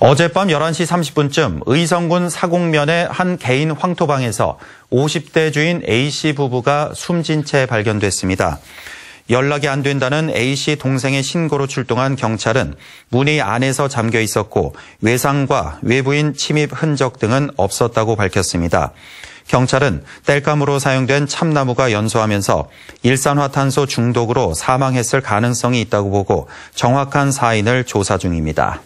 어젯밤 11시 30분쯤 의성군 사곡면의 한 개인 황토방에서 50대 주인 A씨 부부가 숨진 채 발견됐습니다. 연락이 안 된다는 A씨 동생의 신고로 출동한 경찰은 문이 안에서 잠겨 있었고 외상과 외부인 침입 흔적 등은 없었다고 밝혔습니다. 경찰은 땔감으로 사용된 참나무가 연소하면서 일산화탄소 중독으로 사망했을 가능성이 있다고 보고 정확한 사인을 조사 중입니다.